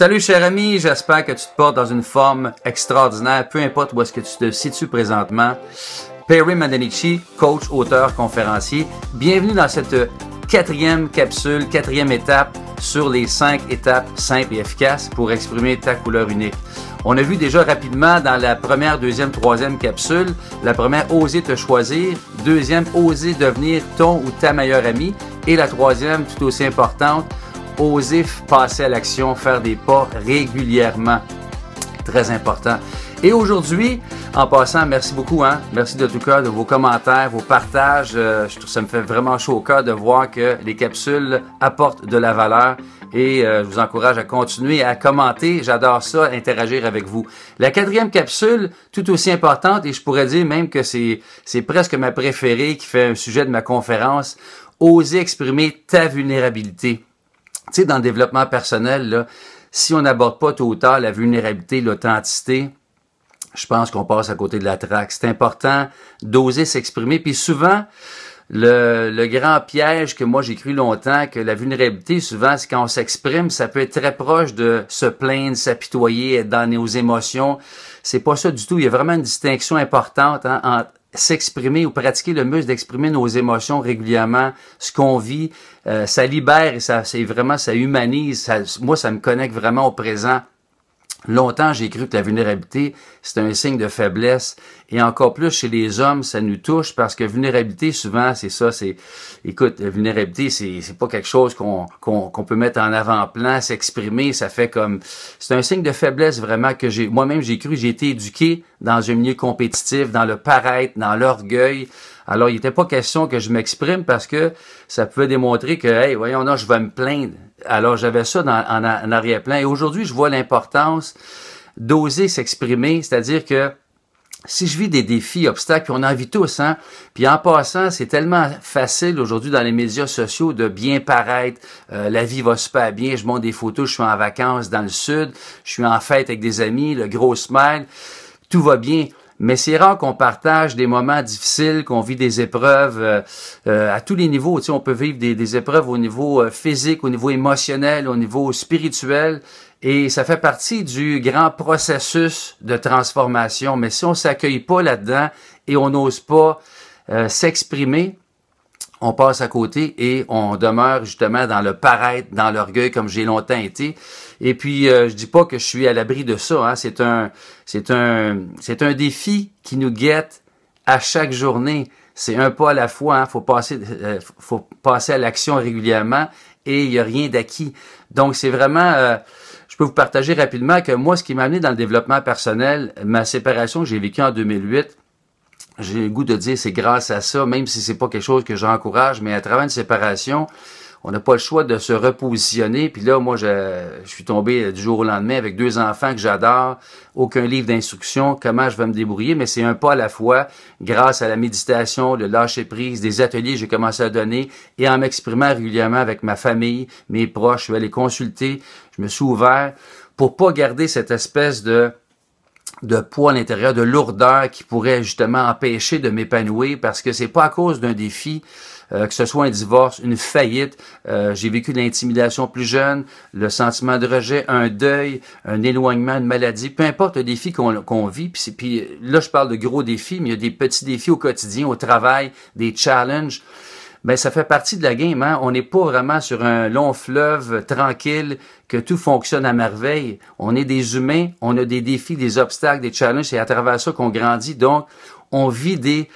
Salut cher ami, j'espère que tu te portes dans une forme extraordinaire, peu importe où est-ce que tu te situes présentement. Perry Mandanici, coach, auteur, conférencier, bienvenue dans cette quatrième capsule, quatrième étape sur les cinq étapes simples et efficaces pour exprimer ta couleur unique. On a vu déjà rapidement dans la première, deuxième, troisième capsule, la première, oser te choisir, deuxième, oser devenir ton ou ta meilleure amie, et la troisième, tout aussi importante, oser passer à l'action, faire des pas régulièrement. Très important. Et aujourd'hui, en passant, merci beaucoup. Hein? Merci de tout cœur de vos commentaires, vos partages. Euh, ça me fait vraiment chaud au cœur de voir que les capsules apportent de la valeur. Et euh, je vous encourage à continuer à commenter. J'adore ça, interagir avec vous. La quatrième capsule, tout aussi importante, et je pourrais dire même que c'est, c'est presque ma préférée qui fait un sujet de ma conférence, oser exprimer ta vulnérabilité. Tu sais, dans le développement personnel, là, si on n'aborde pas tout ou tard la vulnérabilité, l'authenticité, je pense qu'on passe à côté de la traque. C'est important d'oser s'exprimer. Puis souvent, le, grand piège que moi j'ai cru longtemps, que la vulnérabilité, souvent, c'est quand on s'exprime, ça peut être très proche de se plaindre, s'apitoyer, être dans aux émotions. C'est pas ça du tout. Il y a vraiment une distinction importante hein, entre s'exprimer ou pratiquer le muscle d'exprimer nos émotions régulièrement, ce qu'on vit, euh, ça libère et ça c'est vraiment ça humanise. Ça, moi, ça me connecte vraiment au présent Longtemps, j'ai cru que la vulnérabilité, c'est un signe de faiblesse. Et encore plus chez les hommes, ça nous touche parce que vulnérabilité, souvent, c'est ça, c'est, écoute, la vulnérabilité, c'est, c'est pas quelque chose qu'on, qu'on, qu'on peut mettre en avant-plan, s'exprimer, ça fait comme, c'est un signe de faiblesse vraiment que j'ai, moi-même, j'ai cru, j'ai été éduqué dans un milieu compétitif, dans le paraître, dans l'orgueil. Alors, il n'était pas question que je m'exprime parce que ça pouvait démontrer que, hey, voyons, non, je vais me plaindre. Alors, j'avais ça en, arrière-plan. Et aujourd'hui, je vois l'importance d'oser s'exprimer, c'est-à-dire que si je vis des défis, obstacles, puis on en vit tous, hein? Puis en passant, c'est tellement facile aujourd'hui dans les médias sociaux de bien paraître. Euh, la vie va super bien, je monte des photos, je suis en vacances dans le sud, je suis en fête avec des amis, le gros smile, tout va bien mais c'est rare qu'on partage des moments difficiles, qu'on vit des épreuves euh, euh, à tous les niveaux. Tu sais, on peut vivre des, épreuves au niveau euh, physique, au niveau émotionnel, au niveau spirituel, et ça fait partie du grand processus de transformation. Mais si on s'accueille pas là-dedans et on n'ose pas s'exprimer, on passe à côté et on demeure justement dans le paraître, dans l'orgueil comme j'ai longtemps été. Et puis euh, je dis pas que je suis à l'abri de ça. Hein. C'est un, c'est un, c'est un défi qui nous guette à chaque journée. C'est un pas à la fois. Hein. Faut passer, euh, faut passer à l'action régulièrement et il y a rien d'acquis. Donc c'est vraiment euh, je peux vous partager rapidement que moi, ce qui m'a amené dans le développement personnel, ma séparation que j'ai vécue en 2008, j'ai le goût de dire c'est grâce à ça, même si c'est pas quelque chose que j'encourage, mais à travers une séparation, on n'a pas le choix de se repositionner. Puis là, moi, je, suis tombé du jour au lendemain avec deux enfants que j'adore, aucun livre d'instruction, comment je vais me débrouiller, mais c'est un pas à la fois grâce à la méditation, le lâcher-prise, des ateliers que j'ai commencé à donner et en m'exprimant régulièrement avec ma famille, mes proches, je vais les consulter, je me suis ouvert pour pas garder cette espèce de de poids à l'intérieur, de lourdeur qui pourrait justement empêcher de m'épanouir parce que c'est pas à cause d'un défi, euh, que ce soit un divorce, une faillite, euh, j'ai vécu l'intimidation plus jeune, le sentiment de rejet, un deuil, un éloignement, une maladie, peu importe le défi qu'on qu vit, puis, puis là je parle de gros défis, mais il y a des petits défis au quotidien, au travail, des challenges. Mais ben, ça fait partie de la game. Hein? On n'est pas vraiment sur un long fleuve tranquille que tout fonctionne à merveille. On est des humains, on a des défis, des obstacles, des challenges. et à travers ça qu'on grandit. Donc, on vit des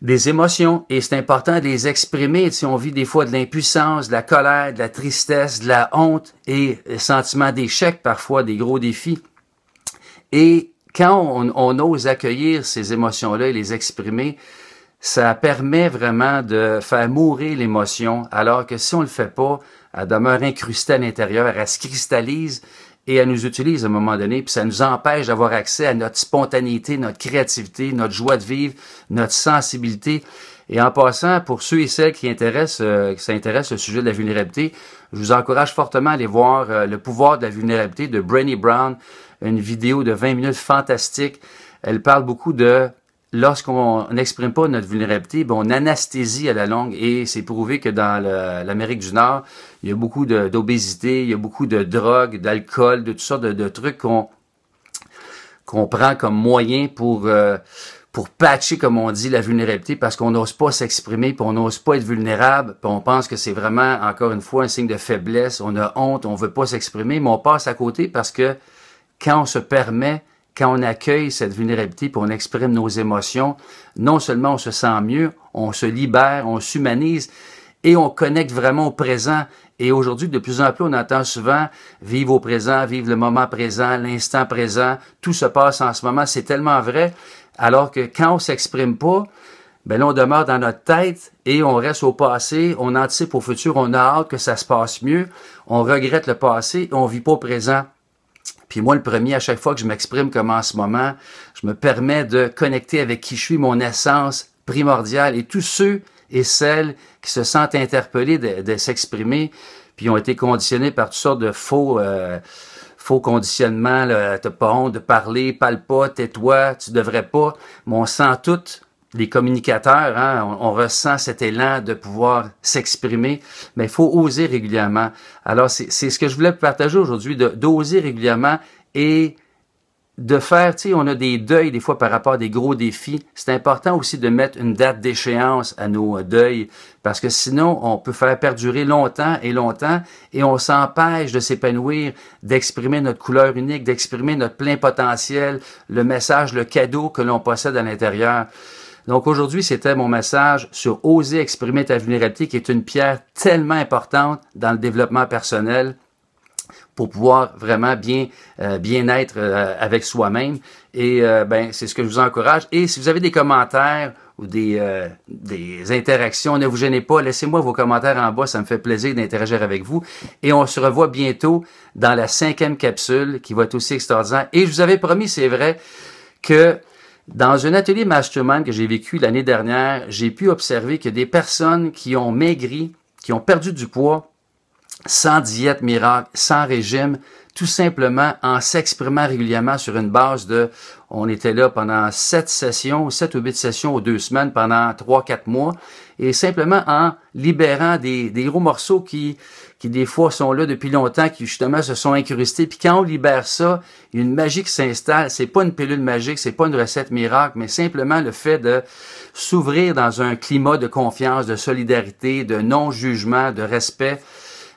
des émotions et c'est important de les exprimer. Si on vit des fois de l'impuissance, de la colère, de la tristesse, de la honte et sentiment d'échec parfois, des gros défis. Et quand on, on ose accueillir ces émotions-là et les exprimer, ça permet vraiment de faire mourir l'émotion, alors que si on le fait pas, elle demeure incrustée à l'intérieur, elle se cristallise et elle nous utilise à un moment donné, puis ça nous empêche d'avoir accès à notre spontanéité, notre créativité, notre joie de vivre, notre sensibilité. Et en passant, pour ceux et celles qui intéressent, euh, s'intéressent au sujet de la vulnérabilité, je vous encourage fortement à aller voir euh, Le pouvoir de la vulnérabilité de Brené Brown, une vidéo de 20 minutes fantastique. Elle parle beaucoup de lorsqu'on n'exprime pas notre vulnérabilité, ben, on anesthésie à la longue. Et c'est prouvé que dans l'Amérique du Nord, il y a beaucoup d'obésité, il y a beaucoup de drogue, d'alcool, de toutes sortes de, trucs qu'on prend comme moyen pour euh, pour patcher, comme on dit, la vulnérabilité parce qu'on n'ose pas s'exprimer, puis on n'ose pas être vulnérable, on pense que c'est vraiment, encore une fois, un signe de faiblesse, on a honte, on ne veut pas s'exprimer, mais on passe à côté parce que quand on se permet quand on accueille cette vulnérabilité, pour on exprime nos émotions, non seulement on se sent mieux, on se libère, on s'humanise et on connecte vraiment au présent. Et aujourd'hui, de plus en plus, on entend souvent vivre au présent, vivre le moment présent, l'instant présent, tout se passe en ce moment, c'est tellement vrai. Alors que quand on s'exprime pas, ben là, on demeure dans notre tête et on reste au passé, on anticipe au futur, on a hâte que ça se passe mieux, on regrette le passé on vit pas au présent. Puis moi, le premier, à chaque fois que je m'exprime comme en ce moment, je me permets de connecter avec qui je suis, mon essence primordiale. Et tous ceux et celles qui se sentent interpellés de, s'exprimer, puis ont été conditionnés par toutes sortes de faux... Euh, faux conditionnements, t'as pas de parler, parle pas, tais-toi, tu devrais pas. Mais on sent les communicateurs, hein, on, ressent cet élan de pouvoir s'exprimer, mais il faut oser régulièrement. Alors, c'est ce que je voulais partager aujourd'hui, d'oser régulièrement et de faire, tu sais, on a des deuils des fois par rapport à des gros défis. C'est important aussi de mettre une date d'échéance à nos euh, deuils parce que sinon, on peut faire perdurer longtemps et longtemps et on s'empêche de s'épanouir, d'exprimer notre couleur unique, d'exprimer notre plein potentiel, le message, le cadeau que l'on possède à l'intérieur. Donc aujourd'hui, c'était mon message sur oser exprimer ta vulnérabilité, qui est une pierre tellement importante dans le développement personnel pour pouvoir vraiment bien euh, bien être euh, avec soi-même et euh, ben c'est ce que je vous encourage et si vous avez des commentaires ou des des interactions ne vous gênez pas laissez-moi vos commentaires en bas ça me fait plaisir d'interagir avec vous et on se revoit bientôt dans la cinquième capsule qui va être aussi extraordinaire et je vous avais promis c'est vrai que dans un atelier mastermind que j'ai vécu l'année dernière, j'ai pu observer que des personnes qui ont maigri, qui ont perdu du poids, sans diète miracle, sans régime, tout simplement en s'exprimant régulièrement sur une base de, on était là pendant sept sessions, sept ou huit sessions ou deux semaines pendant trois, quatre mois, et simplement en libérant des, gros morceaux qui, qui des fois sont là depuis longtemps, qui justement se sont incrustés. Puis quand on libère ça, une magie qui s'installe. C'est pas une pilule magique, c'est pas une recette miracle, mais simplement le fait de s'ouvrir dans un climat de confiance, de solidarité, de non-jugement, de respect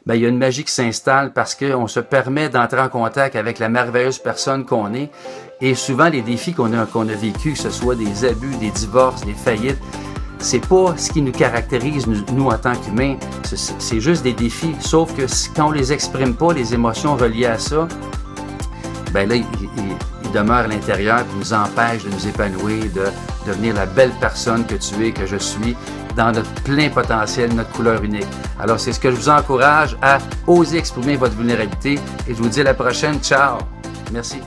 ben, il y a une magie qui s'installe parce qu'on se permet d'entrer en contact avec la merveilleuse personne qu'on est. Et souvent, les défis qu'on a, qu'on a vécu, que ce soit des abus, des divorces, des faillites, c'est pas ce qui nous caractérise, nous, en tant qu'humains. C'est, juste des défis. Sauf que quand on les exprime pas, les émotions reliées à ça, ben là, demeure à l'intérieur, qui nous empêche de nous épanouir, de devenir la belle personne que tu es, que je suis, dans notre plein potentiel, notre couleur unique. Alors, c'est ce que je vous encourage à oser exprimer votre vulnérabilité. Et je vous dis à la prochaine. Ciao. Merci.